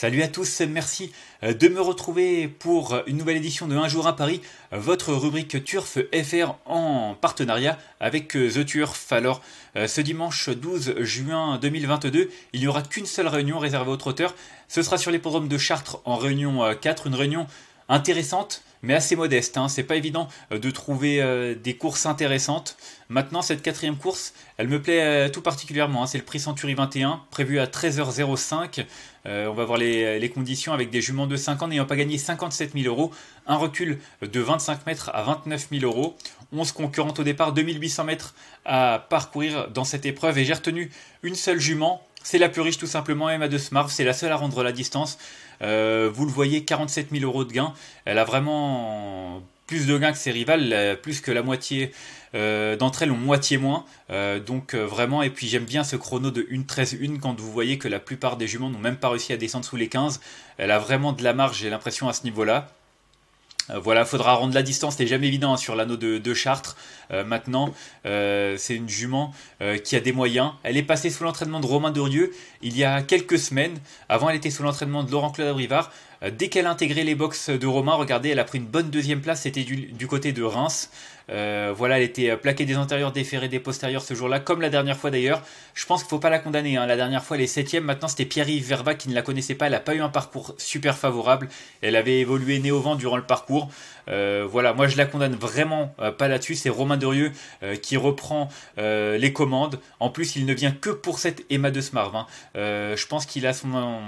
Salut à tous, merci euh, de me retrouver pour une nouvelle édition de Un jour à Paris, euh, votre rubrique Turf FR en partenariat avec euh, The Turf. Alors, ce dimanche 12 juin 2022, il n'y aura qu'une seule réunion réservée aux trotteurs. Ce sera sur les l'hippodrome de Chartres en réunion 4, une réunion intéressante mais assez modeste. Hein. C'est pas évident euh, de trouver euh, des courses intéressantes. Maintenant, cette quatrième course, elle me plaît euh, tout particulièrement. Hein. C'est le prix Century 21, prévu à 13h05. on va voir les, les, conditions avec des juments de 5 ans n'ayant pas gagné 57 000 euros. Un recul de 25 mètres à 29 000 euros. 11 concurrentes au départ, 2800 mètres à parcourir dans cette épreuve. Et j'ai retenu une seule jument c'est la plus riche tout simplement, Emma de Smart c'est la seule à rendre la distance. Euh, vous le voyez, 47 000 euros de gains. Elle a vraiment plus de gains que ses rivales, euh, plus que la moitié euh, d'entre elles ont moitié moins. donc vraiment, et puis j'aime bien ce chrono de 1-13-1 quand vous voyez que la plupart des juments n'ont même pas réussi à descendre sous les 15. Elle a vraiment de la marge, j'ai l'impression à ce niveau-là. Voilà, euh, voilà, faudra rendre la distance, C'est jamais évident hein, sur l'anneau de, Chartres. Euh, maintenant, euh, c'est une jument qui a des moyens. Elle est passée sous l'entraînement de Romain Dorieux il y a quelques semaines. Avant, elle était sous l'entraînement de Laurent Claude Abrivard. Euh, dès qu'elle a intégré les box de Romain, regardez, elle a pris une bonne deuxième place, c'était du, côté de Reims. Euh, voilà, elle était euh, plaquée des antérieurs, déférée des postérieurs ce jour-là, comme la dernière fois d'ailleurs. Je pense qu'il ne faut pas la condamner. Hein. La dernière fois, elle est septième. Maintenant, c'était Pierre-Yves Verba qui ne la connaissait pas. Elle n'a pas eu un parcours super favorable. Elle avait évolué né au vent durant le parcours. voilà, moi je la condamne vraiment pas là-dessus. C'est Romain Derieux qui reprend les commandes. En plus, il ne vient que pour cette Emma de Smarve. je pense qu'il a son,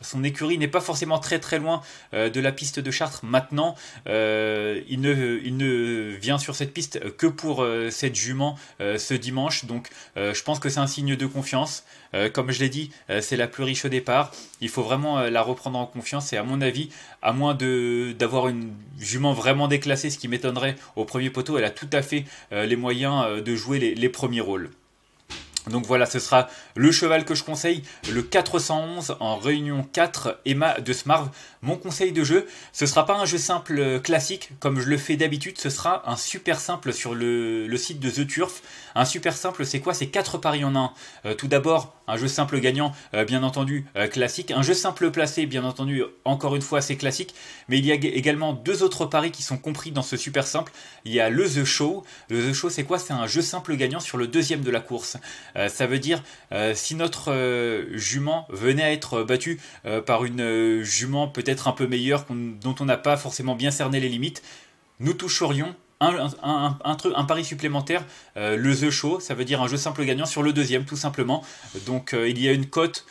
son écurie n'est pas forcément très très loin euh, de la piste de Chartres maintenant. Euh, il, ne, vient sur cette piste que pour euh, cette jument ce dimanche. Donc je pense que c'est un signe de confiance. comme je l'ai dit, c'est la plus riche au départ. Il faut vraiment la reprendre en confiance et à mon avis, à moins d'avoir une jument vraiment déclassée, ce qui m'étonnerait au premier poteau, elle a tout à fait les moyens de jouer les premiers rôles. Donc voilà, ce sera le cheval que je conseille, le 411 en réunion 4 Emma de Smarv. Mon conseil de jeu, ce sera pas un jeu simple euh, classique comme je le fais d'habitude, ce sera un super simple sur le, site de The Turf. Un super simple, c'est quoi C'est 4 paris en un. Euh, tout d'abord, un jeu simple gagnant, euh, bien entendu, classique. Un jeu simple placé, bien entendu, encore une fois, c'est classique. Mais il y a également deux autres paris qui sont compris dans ce super simple. Il y a le The Show. Le The Show, c'est quoi C'est un jeu simple gagnant sur le deuxième de la course. Euh, ça veut dire euh, si notre euh, jument venait à être battu par une jument peut-être un peu meilleure dont on n'a pas forcément bien cerné les limites, nous toucherions un, pari supplémentaire, le The Show, ça veut dire un jeu simple gagnant sur le deuxième, tout simplement. Donc il y a une cote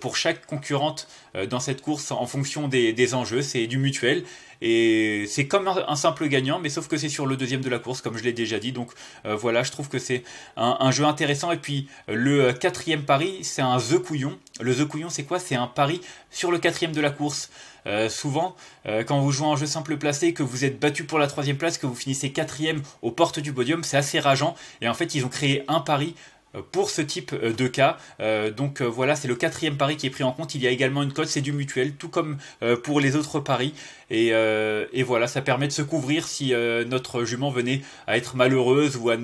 pour chaque concurrente dans cette course en fonction des enjeux, c'est du mutuel. Et c'est comme un, simple gagnant, mais sauf que c'est sur le deuxième de la course, comme je l'ai déjà dit. Donc euh, voilà, je trouve que c'est un, jeu intéressant. Et puis le euh, quatrième pari, c'est un The Couillon. Le The Couillon, c'est quoi C'est un pari sur le quatrième de la course. Euh, souvent, quand vous jouez un jeu simple placé, que vous êtes battu pour la troisième place, que vous finissez quatrième aux portes du podium, c'est assez rageant. Et en fait, ils ont créé un pari euh, pour ce type euh, de cas. Euh, donc voilà, c'est le quatrième pari qui est pris en compte. Il y a également une cote, c'est du mutuel, tout comme pour les autres paris. Et, et, voilà, ça permet de se couvrir si notre jument venait à être malheureuse ou à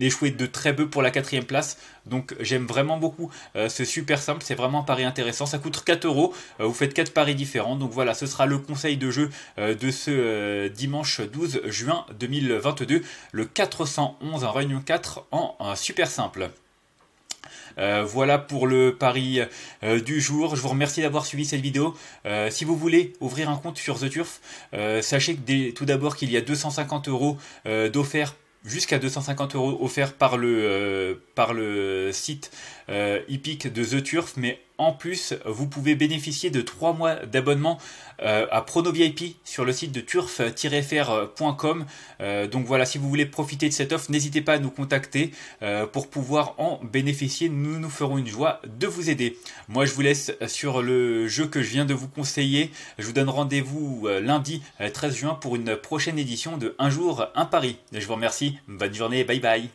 échouer de très peu pour la quatrième place. Donc j'aime vraiment beaucoup ce super simple, c'est vraiment un pari intéressant. Ça coûte 4 euros, vous faites 4 paris différents. Donc voilà, ce sera le conseil de jeu de ce dimanche 12 juin 2022, le 411 en Réunion 4 en super simple. Euh, voilà pour le pari euh, du jour. Je vous remercie d'avoir suivi cette vidéo. Euh, si vous voulez ouvrir un compte sur The Turf, sachez que tout d'abord qu'il y a 250 euros d'offert jusqu'à 250 euros offerts par le, par le site euh, de The Turf, mais en plus, vous pouvez bénéficier de 3 mois d'abonnement euh, à PronoVIP sur le site de turf-fr.com. Euh, donc voilà, si vous voulez profiter de cette offre, n'hésitez pas à nous contacter euh, pour pouvoir en bénéficier. Nous nous ferons une joie de vous aider. Moi, je vous laisse sur le jeu que je viens de vous conseiller. Je vous donne rendez-vous lundi 13 juin pour une prochaine édition de Un jour, un pari. Je vous remercie. Bonne journée. Bye bye.